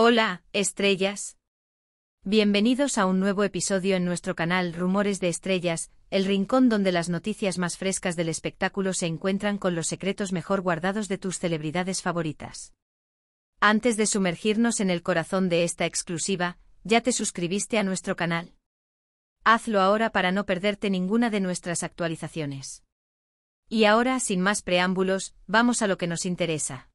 Hola, estrellas. Bienvenidos a un nuevo episodio en nuestro canal Rumores de Estrellas, el rincón donde las noticias más frescas del espectáculo se encuentran con los secretos mejor guardados de tus celebridades favoritas. Antes de sumergirnos en el corazón de esta exclusiva, ¿ya te suscribiste a nuestro canal? Hazlo ahora para no perderte ninguna de nuestras actualizaciones. Y ahora, sin más preámbulos, vamos a lo que nos interesa.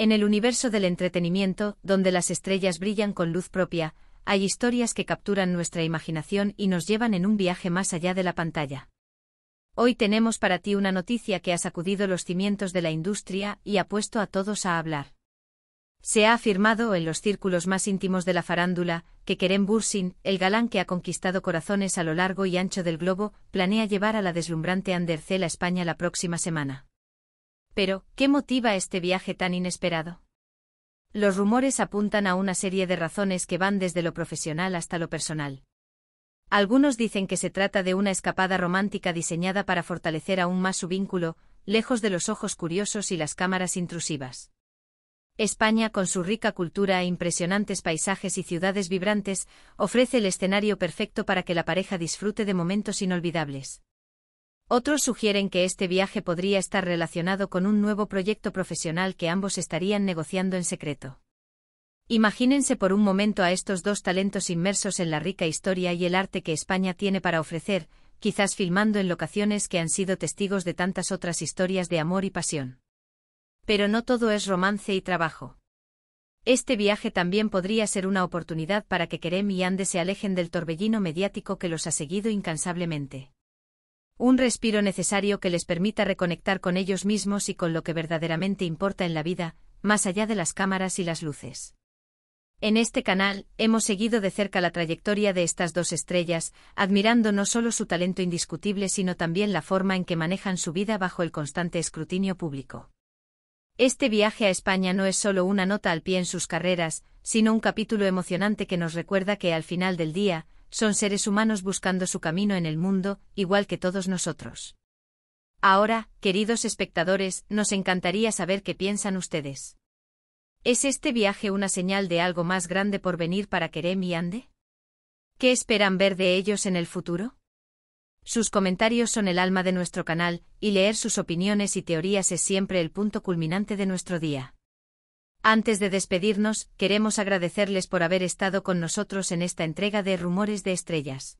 En el universo del entretenimiento, donde las estrellas brillan con luz propia, hay historias que capturan nuestra imaginación y nos llevan en un viaje más allá de la pantalla. Hoy tenemos para ti una noticia que ha sacudido los cimientos de la industria y ha puesto a todos a hablar. Se ha afirmado en los círculos más íntimos de la farándula que Kerem Bursin, el galán que ha conquistado corazones a lo largo y ancho del globo, planea llevar a la deslumbrante Andercel a España la próxima semana. Pero, ¿qué motiva este viaje tan inesperado? Los rumores apuntan a una serie de razones que van desde lo profesional hasta lo personal. Algunos dicen que se trata de una escapada romántica diseñada para fortalecer aún más su vínculo, lejos de los ojos curiosos y las cámaras intrusivas. España, con su rica cultura e impresionantes paisajes y ciudades vibrantes, ofrece el escenario perfecto para que la pareja disfrute de momentos inolvidables. Otros sugieren que este viaje podría estar relacionado con un nuevo proyecto profesional que ambos estarían negociando en secreto. Imagínense por un momento a estos dos talentos inmersos en la rica historia y el arte que España tiene para ofrecer, quizás filmando en locaciones que han sido testigos de tantas otras historias de amor y pasión. Pero no todo es romance y trabajo. Este viaje también podría ser una oportunidad para que Kerem y Ande se alejen del torbellino mediático que los ha seguido incansablemente. Un respiro necesario que les permita reconectar con ellos mismos y con lo que verdaderamente importa en la vida, más allá de las cámaras y las luces. En este canal, hemos seguido de cerca la trayectoria de estas dos estrellas, admirando no solo su talento indiscutible sino también la forma en que manejan su vida bajo el constante escrutinio público. Este viaje a España no es solo una nota al pie en sus carreras, sino un capítulo emocionante que nos recuerda que al final del día, son seres humanos buscando su camino en el mundo, igual que todos nosotros. Ahora, queridos espectadores, nos encantaría saber qué piensan ustedes. ¿Es este viaje una señal de algo más grande por venir para Kerem y Ande? ¿Qué esperan ver de ellos en el futuro? Sus comentarios son el alma de nuestro canal, y leer sus opiniones y teorías es siempre el punto culminante de nuestro día. Antes de despedirnos, queremos agradecerles por haber estado con nosotros en esta entrega de Rumores de Estrellas.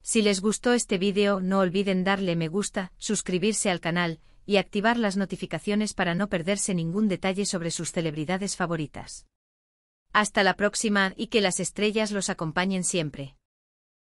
Si les gustó este vídeo, no olviden darle me gusta, suscribirse al canal, y activar las notificaciones para no perderse ningún detalle sobre sus celebridades favoritas. Hasta la próxima y que las estrellas los acompañen siempre.